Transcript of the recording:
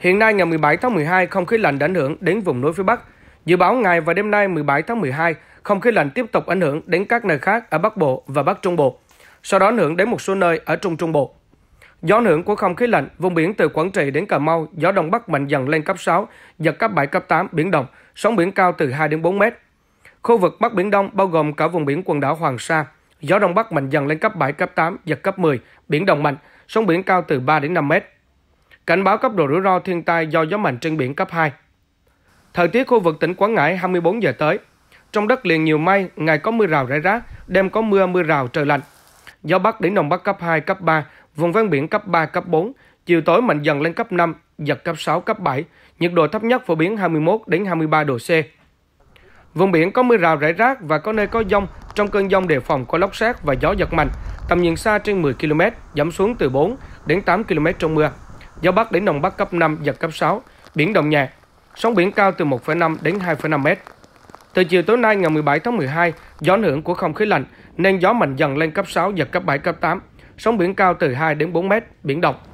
Hiện nay ngày 17 tháng 12 không khí lạnh đã ảnh hưởng đến vùng núi phía Bắc. Dự báo ngày và đêm nay 17 tháng 12 không khí lạnh tiếp tục ảnh hưởng đến các nơi khác ở Bắc Bộ và Bắc Trung Bộ, sau đó ảnh hưởng đến một số nơi ở Trung Trung Bộ. Gió ảnh hưởng của không khí lạnh, vùng biển từ Quảng Trị đến Cà Mau, gió đông bắc mạnh dần lên cấp 6, giật cấp 7, cấp 8, biển động, sóng biển cao từ 2 đến 4 mét. Khu vực Bắc Biển Đông bao gồm cả vùng biển quần đảo Hoàng Sa, gió đông bắc mạnh dần lên cấp 7, cấp 8, giật cấp 10, biển động mạnh, sóng biển cao từ 3 đến 5 mét cảnh báo cấp độ rủi ro thiên tai do gió mạnh trên biển cấp 2. Thời tiết khu vực tỉnh Quảng Ngãi 24 giờ tới. Trong đất liền nhiều mây, ngày có mưa rào rải rác, đêm có mưa mưa rào trời lạnh. Gió Bắc đến Đông Bắc cấp 2, cấp 3, vùng ven biển cấp 3, cấp 4, chiều tối mạnh dần lên cấp 5, giật cấp 6, cấp 7, nhiệt độ thấp nhất phổ biến 21 đến 23 độ C. Vùng biển có mưa rào rải rác và có nơi có dông, trong cơn dông đề phòng có lốc xét và gió giật mạnh, tầm nhìn xa trên 10 km, giảm xuống từ 4 đến 8 km trong mưa gió Bắc đến Đông Bắc cấp 5, giật cấp 6, biển động nhẹ, sóng biển cao từ 1,5 đến 2,5 mét. Từ chiều tối nay ngày 17 tháng 12, gió ảnh hưởng của không khí lạnh nên gió mạnh dần lên cấp 6, giật cấp 7, cấp 8, sóng biển cao từ 2 đến 4 mét, biển động.